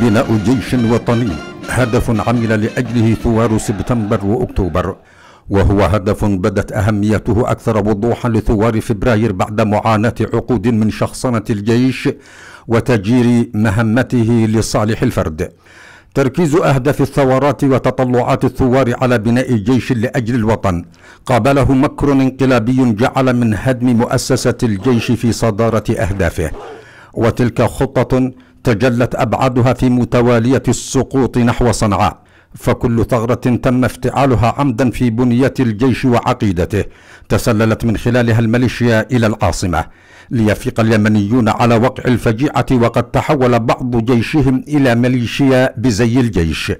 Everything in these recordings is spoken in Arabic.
بناء جيش وطني هدف عمل لأجله ثوار سبتمبر وأكتوبر وهو هدف بدت أهميته أكثر وضوحا لثوار فبراير بعد معاناة عقود من شخصنة الجيش وتجير مهمته لصالح الفرد تركيز أهداف الثورات وتطلعات الثوار على بناء جيش لأجل الوطن قابله مكر انقلابي جعل من هدم مؤسسة الجيش في صدارة أهدافه وتلك خطة تجلت أبعادها في متوالية السقوط نحو صنعاء فكل ثغرة تم افتعالها عمدا في بنية الجيش وعقيدته تسللت من خلالها الميليشيا إلى العاصمة ليفيق اليمنيون على وقع الفجيعة وقد تحول بعض جيشهم إلى ميليشيا بزي الجيش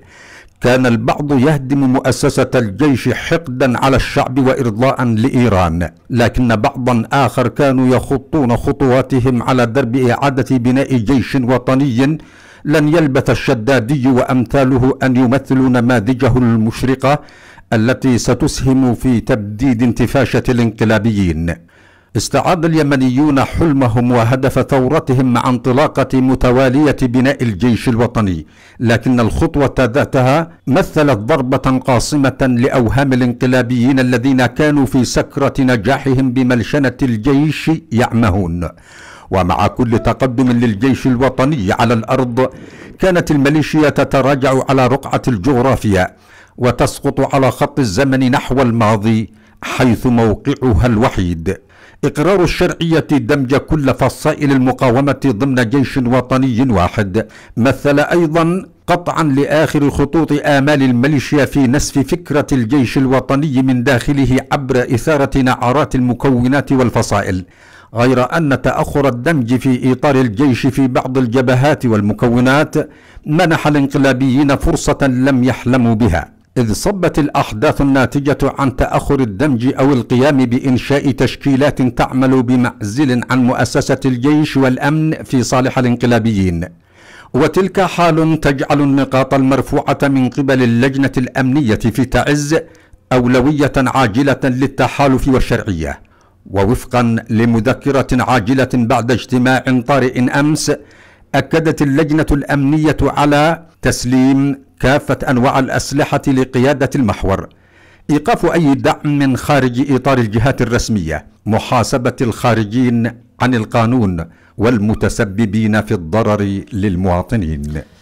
كان البعض يهدم مؤسسة الجيش حقدا على الشعب وإرضاء لإيران لكن بعضا آخر كانوا يخطون خطواتهم على درب إعادة بناء جيش وطني لن يلبث الشدادي وأمثاله أن يمثلوا نماذجه المشرقة التي ستسهم في تبديد انتفاشه الانقلابيين استعاد اليمنيون حلمهم وهدف ثورتهم مع انطلاقة متوالية بناء الجيش الوطني لكن الخطوة ذاتها مثلت ضربة قاصمة لأوهام الانقلابيين الذين كانوا في سكرة نجاحهم بملشنة الجيش يعمهون ومع كل تقدم للجيش الوطني على الأرض كانت الميليشيا تتراجع على رقعة الجغرافيا وتسقط على خط الزمن نحو الماضي حيث موقعها الوحيد إقرار الشرعية دمج كل فصائل المقاومة ضمن جيش وطني واحد مثل أيضا قطعا لاخر خطوط امال الميليشيا في نسف فكره الجيش الوطني من داخله عبر اثاره نعرات المكونات والفصائل غير ان تاخر الدمج في اطار الجيش في بعض الجبهات والمكونات منح الانقلابيين فرصه لم يحلموا بها إذ صبت الأحداث الناتجة عن تأخر الدمج أو القيام بإنشاء تشكيلات تعمل بمعزل عن مؤسسة الجيش والأمن في صالح الانقلابيين وتلك حال تجعل النقاط المرفوعة من قبل اللجنة الأمنية في تعز أولوية عاجلة للتحالف والشرعية ووفقا لمذكرة عاجلة بعد اجتماع طارئ أمس أكدت اللجنة الأمنية على تسليم كافة أنواع الأسلحة لقيادة المحور إيقاف أي دعم من خارج إطار الجهات الرسمية محاسبة الخارجين عن القانون والمتسببين في الضرر للمواطنين